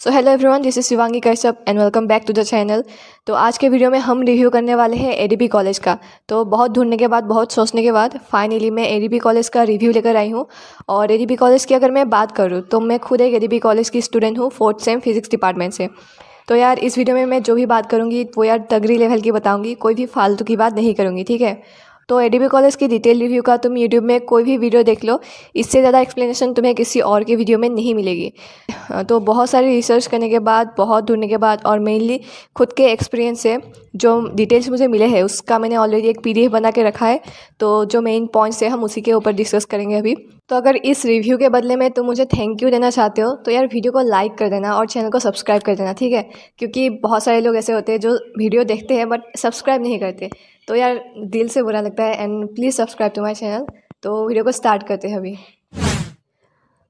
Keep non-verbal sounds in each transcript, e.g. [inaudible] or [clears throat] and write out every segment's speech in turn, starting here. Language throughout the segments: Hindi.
so hello everyone this is Shivangi Kashyap and welcome back to the channel तो आज के वीडियो में हम रिव्यू करने वाले हैं एडीबी कॉलेज का तो बहुत ढूंढने के बाद बहुत सोचने के बाद फाइनली मैं एडीबी कॉलेज का रिव्यू लेकर आई हूँ और एडीबी कॉलेज की अगर मैं बात करूँ तो मैं खुद एक एडीपी कॉलेज की स्टूडेंट हूँ फोर्थ सेम फिजिक्स डिपार्टमेंट से तो यार इस वीडियो में मैं जो भी बात करूँगी वो यार तगरी लेवल की बताऊँगी कोई भी फालतू की बात नहीं करूँगी ठीक है तो बी कॉलेज की डिटेल रिव्यू का तुम यूट्यूब में कोई भी वीडियो देख लो इससे ज़्यादा एक्सप्लेनेशन तुम्हें किसी और के वीडियो में नहीं मिलेगी तो बहुत सारी रिसर्च करने के बाद बहुत ढूंढने के बाद और मेनली खुद के एक्सपीरियंस से जो डिटेल्स मुझे मिले हैं उसका मैंने ऑलरेडी एक एफ बना के रखा है तो जो मेन पॉइंट्स है हम उसी के ऊपर डिस्कस करेंगे अभी तो अगर इस रिव्यू के बदले में तुम मुझे थैंक यू देना चाहते हो तो यार वीडियो को लाइक कर देना और चैनल को सब्सक्राइब कर देना ठीक है क्योंकि बहुत सारे लोग ऐसे होते हैं जो वीडियो देखते हैं बट सब्सक्राइब नहीं करते तो यार दिल से बुरा लगता है and please subscribe to my channel तो वीडियो को स्टार्ट करते हैं अभी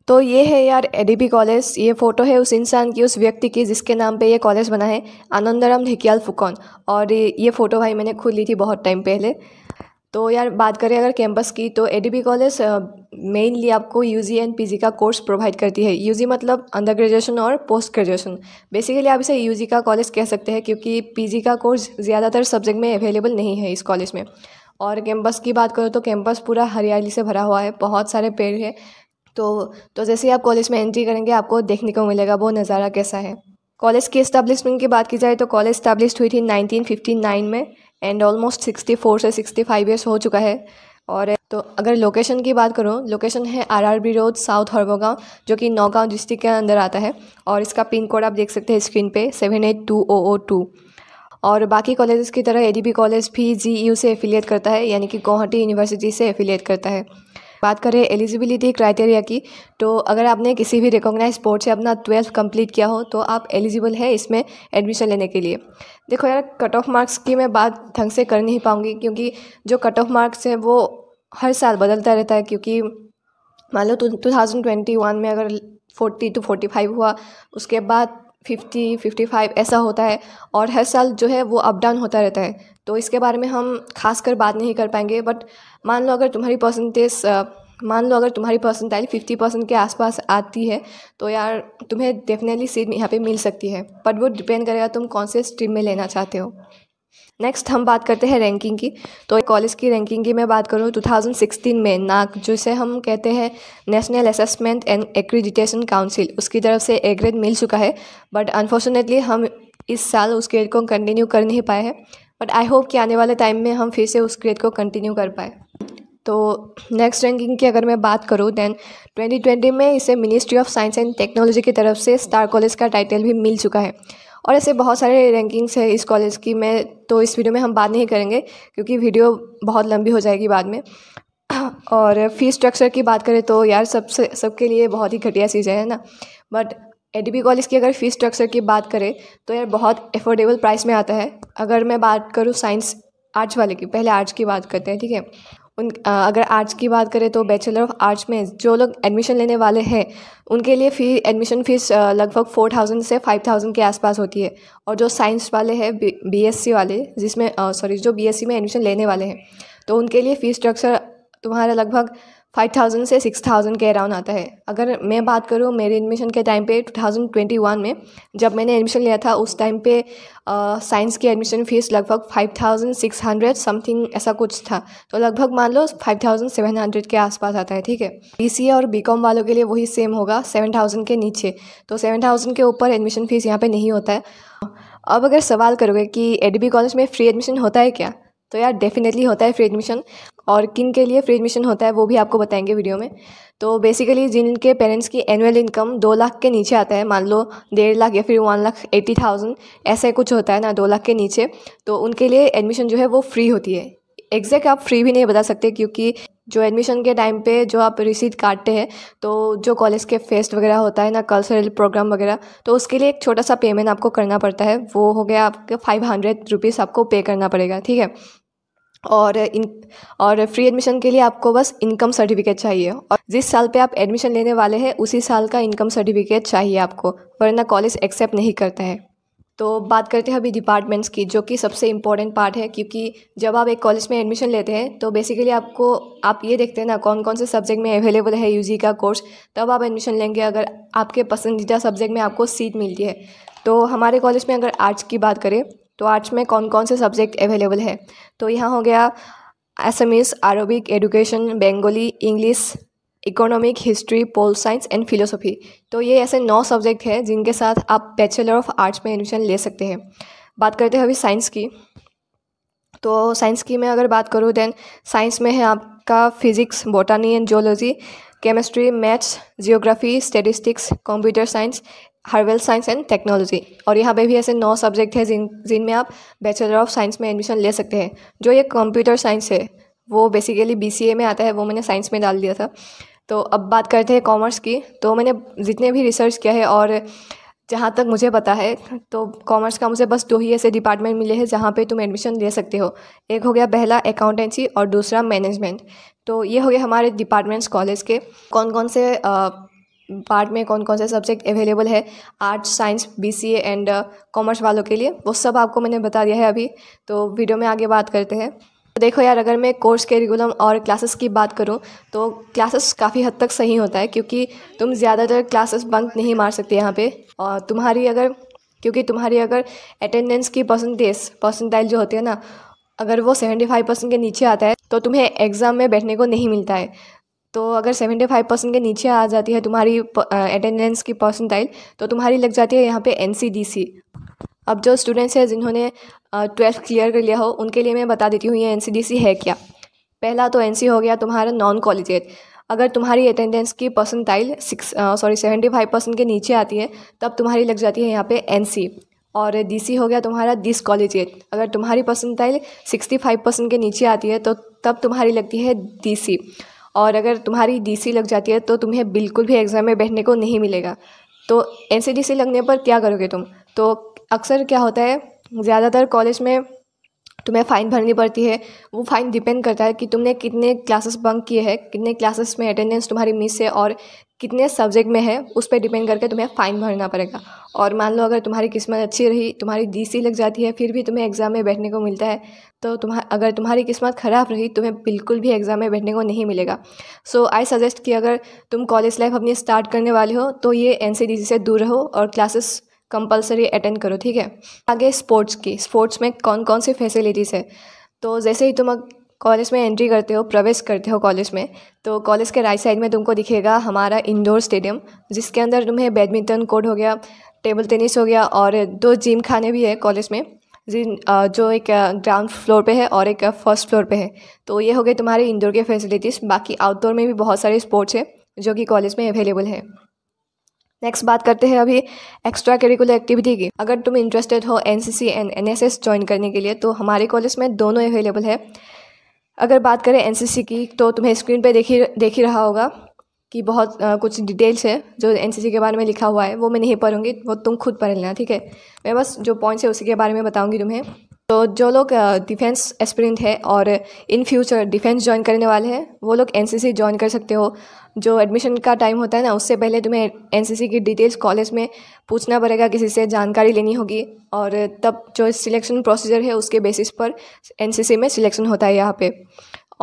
तो ये है यार एडीपी कॉलेज ये फ़ोटो है उस इंसान की उस व्यक्ति की जिसके नाम पे ये कॉलेज बना है आनंदराम ढिकियाल फुकौन और ये फ़ोटो भाई मैंने खुद ली थी बहुत टाइम पहले तो यार बात करें अगर कैंपस की तो एडीपी कॉलेज मेनली आपको U G and P G का कोर्स प्रोवाइड करती है यू जी मतलब अंडर ग्रेजुएशन और पोस्ट ग्रेजुएशन बेसिकली आप इसे यू जी का कॉलेज कह सकते हैं क्योंकि पी जी का कोर्स ज़्यादातर सब्जेक्ट में अवेलेबल नहीं है इस कॉलेज में और कैंपस की बात करो तो कैंपस पूरा हरियाली से भरा हुआ है बहुत सारे पेड़ है तो तो जैसे ही आप कॉलेज में एंट्री करेंगे आपको देखने को मिलेगा वो नज़ारा कैसा है कॉलेज की इस्टेब्लिशमेंट की बात की जाए तो कॉलेज इस्टेब्लिश हुई थी 1959 में एंड ऑलमोस्ट 64 से 65 फाइव ईयर्स हो चुका है और तो अगर लोकेशन की बात करूँ लोकेशन है आरआरबी रोड साउथ हरबोगाँव जो कि नौगांव डिस्ट्रिक्ट के अंदर आता है और इसका पिन कोड आप देख सकते हैं स्क्रीन पे seven eight two O O two और बाकी कॉलेजेस की तरह एडीबी कॉलेज भी जीयू e से एफिलिएट करता है यानी कि गुवाहाटी यूनिवर्सिटी से एफिलिएट करता है बात करें एलिजिबिलिटी क्राइटेरिया की तो अगर आपने किसी भी रिकॉग्नाइज बोर्ड से अपना ट्वेल्थ कंप्लीट किया हो तो आप एलिजिबल है इसमें एडमिशन लेने के लिए देखो यार कट ऑफ मार्क्स की मैं बात ढंग से कर नहीं पाऊँगी क्योंकि जो कट ऑफ मार्क्स हैं वो हर साल बदलता रहता है क्योंकि मान लो टू थाउजेंड ट्वेंटी वन में अगर फोर्टी टू फोर्टी फाइव हुआ उसके बाद फिफ्टी फिफ्टी फाइव ऐसा होता है और हर साल जो है वो अप डाउन होता रहता है तो इसके बारे में हम खास कर बात नहीं कर पाएंगे बट मान लो अगर तुम्हारी परसेंटेज मान लो अगर तुम्हारी परसेंटाइज फिफ्टी परसेंट के आसपास आती है तो यार तुम्हें डेफिनेटली सीट यहाँ पे मिल सकती है बट वो डिपेंड करेगा तुम कौन से स्ट्रीम में लेना चाहते हो नेक्स्ट हम बात करते हैं रैंकिंग की तो कॉलेज की रैंकिंग की मैं बात करूँ 2016 में नाक जिसे हम कहते हैं National Assessment and Accreditation Council उसकी तरफ से एक ग्रेड मिल चुका है बट अनफॉर्चुनेटली हम इस साल उस ग्रेड को कंटिन्यू कर नहीं पाए हैं बट आई होप कि आने वाले टाइम में हम फिर से उस ग्रेड को कंटिन्यू कर पाए तो नेक्स्ट रैंकिंग की अगर मैं बात करूँ दैन 2020 में इसे Ministry of Science and Technology की तरफ से स्टार कॉलेज का टाइटल भी मिल चुका है और ऐसे बहुत सारे रैंकिंग्स है इस कॉलेज की मैं तो इस वीडियो में हम बात नहीं करेंगे क्योंकि वीडियो बहुत लंबी हो जाएगी बाद में [clears throat] और फी स्ट्रक्चर की बात करें तो यार सबसे सबके लिए बहुत ही घटिया चीज़ है ना बट एडीबी कॉलेज की अगर फ़ी स्ट्रक्चर की बात करें तो यार बहुत एफोर्डेबल प्राइस में आता है अगर मैं बात करूँ साइंस आर्ट्स वाले की पहले आर्ट्स की बात करते हैं ठीक है उन अगर आर्ट्स की बात करें तो बैचलर ऑफ आर्ट्स में जो लोग एडमिशन लेने वाले हैं उनके लिए फ़ी एडमिशन फ़ीस लगभग फोर थाउजेंड से फाइव थाउजेंड के आसपास होती है और जो साइंस वाले हैं बीएससी वाले जिसमें सॉरी जो बीएससी में एडमिशन लेने वाले हैं तो उनके लिए फ़ीस स्ट्रक्चर तुम्हारा लगभग फाइव थाउजेंड से सिक्स थाउजेंड के अराउंड आता है अगर मैं बात करूँ मेरे एडमिशन के टाइम पे टू थाउजेंड ट्वेंटी वन में जब मैंने एडमिशन लिया था उस टाइम पे साइंस की एडमिशन फीस लगभग five thousand six hundred something ऐसा कुछ था तो लगभग मान लो फाइव थाउजेंड सेवन हंड्रेड के आसपास आता है ठीक है बी सी ए और बी कॉम वालों के लिए वही सेम होगा सेवन थाउजेंड के नीचे तो सेवन थाउजेंड के ऊपर एडमिशन फ़ीस यहाँ पर नहीं होता है अब अगर सवाल करोगे कि बी कॉलेज में फ्री एडमिशन होता है क्या तो यार डेफिनेटली होता है फ्री एडमिशन और किन के लिए फ्री एडमिशन होता है वो भी आपको बताएंगे वीडियो में तो बेसिकली जिनके पेरेंट्स की एनुअल इनकम दो लाख के नीचे आता है मान लो डेढ़ लाख या फिर वन लाख एट्टी थाउजेंड ऐसे कुछ होता है ना दो लाख के नीचे तो उनके लिए एडमिशन जो है वो फ्री होती है एग्जैक्ट आप फ्री भी नहीं बता सकते क्योंकि जो एडमिशन के टाइम पे जो आप रिसीट काटते हैं तो जो कॉलेज के फेस्ट वगैरह होता है ना कल्चरल प्रोग्राम वगैरह तो उसके लिए एक छोटा सा पेमेंट आपको करना पड़ता है वो हो गया आपके फाइव हंड्रेड रुपीज़ आपको पे करना पड़ेगा ठीक है और इन और फ्री एडमिशन के लिए आपको बस इनकम सर्टिफिकेट चाहिए और जिस साल पे आप एडमिशन लेने वाले हैं उसी साल का इनकम सर्टिफिकेट चाहिए आपको वरना कॉलेज एक्सेप्ट नहीं करता है तो बात करते हैं अभी डिपार्टमेंट्स की जो कि सबसे इम्पॉर्टेंट पार्ट है क्योंकि जब आप एक कॉलेज में एडमिशन लेते हैं तो बेसिकली आपको आप ये देखते हैं ना कौन कौन से सब्जेक्ट में अवेलेबल है यूजी का कोर्स तब आप एडमिशन लेंगे अगर आपके पसंदीदा सब्जेक्ट में आपको सीट मिलती है तो हमारे कॉलेज में अगर आर्ट्स की बात करें तो आर्ट्स में कौन कौन से सब्जेक्ट अवेलेबल है तो यहाँ हो गया Assamese Arabic education Bengali English economic history pol science and philosophy तो ये ऐसे नौ सब्जेक्ट हैं जिनके साथ आप बैचलर ऑफ आर्ट्स में एडमिशन ले सकते हैं बात करते हैं अभी साइंस की तो साइंस की मैं अगर बात करूँ देन साइंस में है आपका physics botany and geology chemistry maths geography statistics computer science हार्वेल साइंस एंड टेक्नोलॉजी और यहाँ पे भी ऐसे नौ सब्जेक्ट हैं जिन जिनमें आप बैचलर ऑफ साइंस में एडमिशन ले सकते हैं जो ये कंप्यूटर साइंस है वो बेसिकली बी में आता है वो मैंने साइंस में डाल दिया था तो अब बात करते हैं कॉमर्स की तो मैंने जितने भी रिसर्च किया है और जहाँ तक मुझे पता है तो कॉमर्स का मुझे बस दो ही ऐसे डिपार्टमेंट मिले हैं जहाँ पे तुम एडमिशन ले सकते हो एक हो गया पहला अकाउंटेंसी और दूसरा मैनेजमेंट तो ये हो गया हमारे डिपार्टमेंट्स कॉलेज के कौन कौन से आ, पार्ट में कौन कौन से सब्जेक्ट अवेलेबल है arts science BCA and commerce वालों के लिए वो सब आपको मैंने बता दिया है अभी तो वीडियो में आगे बात करते हैं तो देखो यार अगर मैं कोर्स रेगुलम और क्लासेस की बात करूं तो क्लासेस काफ़ी हद तक सही होता है क्योंकि तुम ज़्यादातर क्लासेस बंक नहीं मार सकते यहाँ पे और तुम्हारी अगर क्योंकि तुम्हारी अगर अटेंडेंस की परसेंटेज परसेंटाइल जो होती है ना अगर वो सेवेंटी फाइव परसेंट के नीचे आता है तो तुम्हें एग्ज़ाम में बैठने को नहीं मिलता है तो अगर सेवेंटी फाइव परसेंट के नीचे आ जाती है तुम्हारी अटेंडेंस की परसेंटाइल तो तुम्हारी लग जाती है यहाँ पे एन अब जो स्टूडेंट्स हैं जिन्होंने ट्वेल्थ क्लियर कर लिया हो उनके लिए मैं बता देती हूँ ये एन है क्या पहला तो एन हो गया तुम्हारा नॉन कॉलेजेट अगर तुम्हारी अटेंडेंस की percentile six sorry seventy five percent के नीचे आती है तब तुम्हारी लग जाती है यहाँ पे एन और डी हो गया तुम्हारा डिस कॉलेजेट अगर तुम्हारी परसेंटाइल सिक्सटी फाइव परसेंट के नीचे आती है तो तब तुम्हारी लगती है डी और अगर तुम्हारी डी लग जाती है तो तुम्हें बिल्कुल भी एग्ज़ाम में बैठने को नहीं मिलेगा तो एन लगने पर क्या करोगे तुम तो अक्सर क्या होता है ज़्यादातर कॉलेज में तुम्हें फ़ाइन भरनी पड़ती है वो फ़ाइन डिपेंड करता है कि तुमने कितने क्लासेस बंक किए हैं कितने क्लासेस में अटेंडेंस तुम्हारी मिस है और कितने सब्जेक्ट में है उस पर डिपेंड करके तुम्हें फ़ाइन भरना पड़ेगा और मान लो अगर तुम्हारी किस्मत अच्छी रही तुम्हारी डीसी लग जाती है फिर भी तुम्हें एग्ज़ाम में बैठने को मिलता है तो तुम्हारा अगर तुम्हारी किस्मत ख़राब रही तुम्हें बिल्कुल भी एग्ज़ाम में बैठने को नहीं मिलेगा सो आई सजेस्ट कि अगर तुम कॉलेज लाइफ अपनी स्टार्ट करने वाले हो तो ये एन से दूर रहो और क्लासेस कंपलसरी अटेंड करो ठीक है आगे स्पोर्ट्स की स्पोर्ट्स में कौन कौन सी फैसिलिटीज़ है तो जैसे ही तुम कॉलेज में एंट्री करते हो प्रवेश करते हो कॉलेज में तो कॉलेज के राइट साइड में तुमको दिखेगा हमारा इंडोर स्टेडियम जिसके अंदर तुम्हें बैडमिंटन कोर्ट हो गया टेबल टेनिस हो गया और दो जिम खाने भी है कॉलेज में जिन जो एक ग्राउंड फ्लोर पे है और एक फर्स्ट फ्लोर पे है तो ये हो गए तुम्हारे इंडोर के फैसिलिटीज़ बाकी आउटडोर में भी बहुत सारे स्पोर्ट्स है जो कि कॉलेज में अवेलेबल है नेक्स्ट बात करते हैं अभी एक्स्ट्रा करिकुलर एक्टिविटी की अगर तुम इंटरेस्टेड हो N C C and N S S join करने के लिए तो हमारे कॉलेज में दोनों अवेलेबल है अगर बात करें एन सी सी की तो तुम्हें स्क्रीन पर देख ही देख ही रहा होगा कि बहुत आ, कुछ डिटेल्स है जो एन सी सी के बारे में लिखा हुआ है वो मैं नहीं पढ़ूंगी वो तुम खुद पढ़ लेना ठीक है मैं बस जो पॉइंट्स है उसी के बारे में बताऊँगी तुम्हें तो जो लोग डिफेंस एस्पिरेंट है और इन फ्यूचर डिफेंस ज्वाइन करने वाले हैं वो लोग एन ज्वाइन कर सकते हो जो एडमिशन का टाइम होता है ना उससे पहले तुम्हें एन की डिटेल्स कॉलेज में पूछना पड़ेगा किसी से जानकारी लेनी होगी और तब जो सिलेक्शन प्रोसीजर है उसके बेसिस पर एन में सिलेक्शन होता है यहाँ पर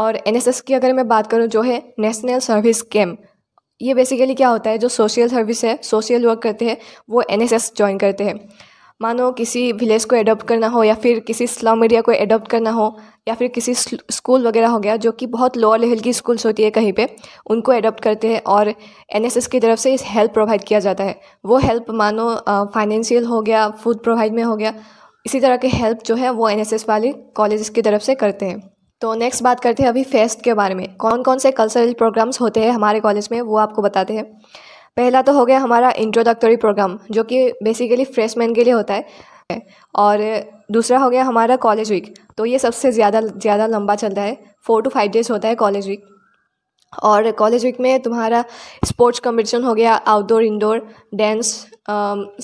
और एन की अगर मैं बात करूँ जो है नेशनल सर्विस कैम्प ये बेसिकली क्या होता है जो सोशल सर्विस है सोशल वर्क करते हैं वो एन ज्वाइन करते हैं मानो किसी विलेज को एडोप्ट करना हो या फिर किसी स्लम एरिया को एडोप्ट करना हो या फिर किसी स्कूल वगैरह हो गया जो कि बहुत लोअर लेवल की स्कूल्स होती है कहीं पे उनको एडोप्ट करते हैं और एन की तरफ से इस हेल्प प्रोवाइड किया जाता है वो हेल्प मानो फाइनेंशियल हो गया फूड प्रोवाइड में हो गया इसी तरह के हेल्प जो है वो एन वाले कॉलेज की तरफ से करते हैं तो नेक्स्ट बात करते हैं अभी फेस्ट के बारे में कौन कौन से कल्चरल प्रोग्राम्स होते हैं हमारे कॉलेज में वो आपको बताते हैं पहला तो हो गया हमारा इंट्रोडक्टरी प्रोग्राम जो कि बेसिकली फ्रेशमैन के लिए होता है और दूसरा हो गया हमारा कॉलेज वीक तो ये सबसे ज़्यादा ज़्यादा लंबा चलता है फोर टू फाइव डेज होता है कॉलेज वीक और कॉलेज वीक में तुम्हारा स्पोर्ट्स कम्पिटिशन हो गया outdoor indoor dance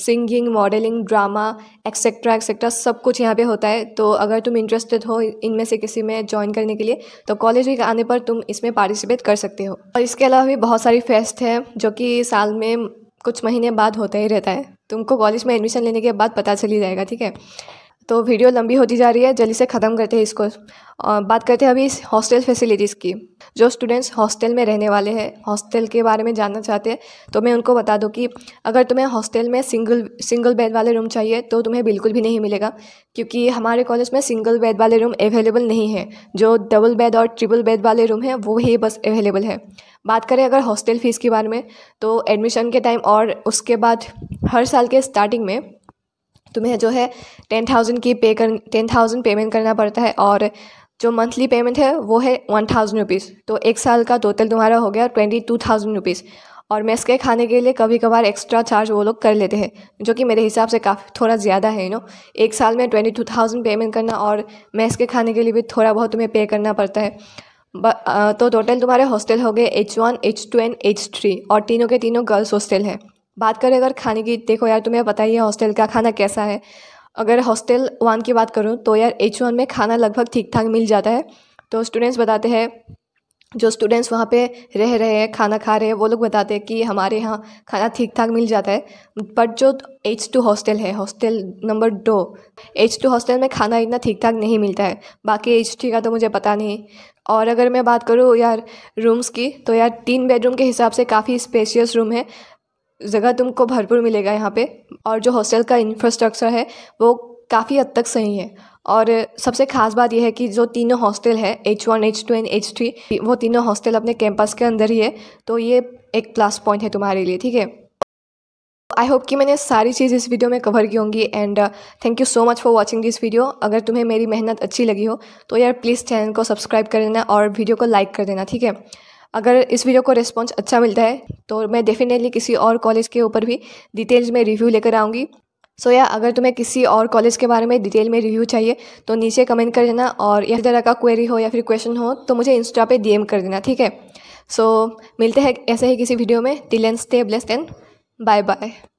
singing modelling drama etcetera etcetera सब कुछ यहाँ पे होता है तो अगर तुम इंटरेस्टेड हो इनमें से किसी में ज्वाइन करने के लिए तो कॉलेज वीक आने पर तुम इसमें पार्टिसिपेट कर सकते हो और इसके अलावा भी बहुत सारी फेस्ट हैं जो कि साल में कुछ महीने बाद होता ही रहता है तुमको कॉलेज में एडमिशन लेने के बाद पता चली जाएगा ठीक है तो वीडियो लंबी होती जा रही है जल्दी से ख़त्म करते हैं इसको और बात करते हैं अभी इस हॉस्टल फैसिलिटीज़ की जो स्टूडेंट्स हॉस्टल में रहने वाले हैं हॉस्टल के बारे में जानना चाहते हैं तो मैं उनको बता दूं कि अगर तुम्हें हॉस्टल में सिंगल सिंगल बेड वाले रूम चाहिए तो तुम्हें बिल्कुल भी नहीं मिलेगा क्योंकि हमारे कॉलेज में सिंगल बेड वाले रूम अवेलेबल नहीं है जो डबल बेड और ट्रिपल बेड वाले रूम हैं वो ही बस अवेलेबल है बात करें अगर हॉस्टल फ़ीस के बारे में तो एडमिशन के टाइम और उसके बाद हर साल के स्टार्टिंग में तुम्हें जो है टेन थाउजेंड की पे कर टेन थाउजेंड पेमेंट करना पड़ता है और जो मंथली पेमेंट है वो है वन थाउजेंड रुपीज़ तो एक साल का टोटल तुम्हारा हो गया ट्वेंटी टू थाउजेंड रुपीज़ और मेस के खाने के लिए कभी कभार एक्स्ट्रा चार्ज वो लोग कर लेते हैं जो कि मेरे हिसाब से काफ़ी थोड़ा ज़्यादा है नो एक साल में ट्वेंटी टू थाउजेंड पेमेंट करना और मेस के खाने के लिए भी थोड़ा बहुत तुम्हें पे करना पड़ता है ब, तो टोटल तुम्हारे हॉस्टल हो गए H one H two and H three और तीनों के तीनों गर्ल्स हॉस्टल हैं बात करें अगर खाने की देखो यार तुम्हें पता ही है हॉस्टल का खाना कैसा है अगर हॉस्टल वन की बात करूँ तो यार एच वन में खाना लगभग ठीक ठाक मिल जाता है तो स्टूडेंट्स बताते हैं जो स्टूडेंट्स वहाँ पे रह रहे हैं खाना खा रहे हैं वो लोग बताते हैं कि हमारे यहाँ खाना ठीक ठाक मिल जाता है बट जो एच टू हॉस्टल है हॉस्टल नंबर दो एच टू हॉस्टल में खाना इतना ठीक ठाक नहीं मिलता है बाकी एच थ्री का तो मुझे पता नहीं और अगर मैं बात करूँ यार रूम्स की तो यार तीन बेडरूम के हिसाब से काफ़ी स्पेशियस रूम है जगह तुमको भरपूर मिलेगा यहाँ पे और जो हॉस्टल का इंफ्रास्ट्रक्चर है वो काफ़ी हद तक सही है और सबसे खास बात यह है कि जो तीनों हॉस्टल है H one H two and H three वो तीनों हॉस्टल अपने कैंपस के अंदर ही है तो ये एक प्लस पॉइंट है तुम्हारे लिए ठीक है आई होप कि मैंने सारी चीज़ इस वीडियो में कवर की होंगी and thank you so much for watching this video अगर तुम्हें मेरी मेहनत अच्छी लगी हो तो यार प्लीज़ चैनल को सब्सक्राइब कर देना और वीडियो को लाइक कर देना ठीक है अगर इस वीडियो को रिस्पॉन्स अच्छा मिलता है तो मैं डेफिनेटली किसी और कॉलेज के ऊपर भी डिटेल्स में रिव्यू लेकर आऊँगी सो so, या yeah, अगर तुम्हें किसी और कॉलेज के बारे में डिटेल में रिव्यू चाहिए तो नीचे कमेंट कर देना और या तरह का क्वेरी हो या फिर क्वेश्चन हो तो मुझे इंस्टा पे डीएम कर देना ठीक है सो so, मिलते हैं ऐसे ही किसी वीडियो में till end stay blessed and bye bye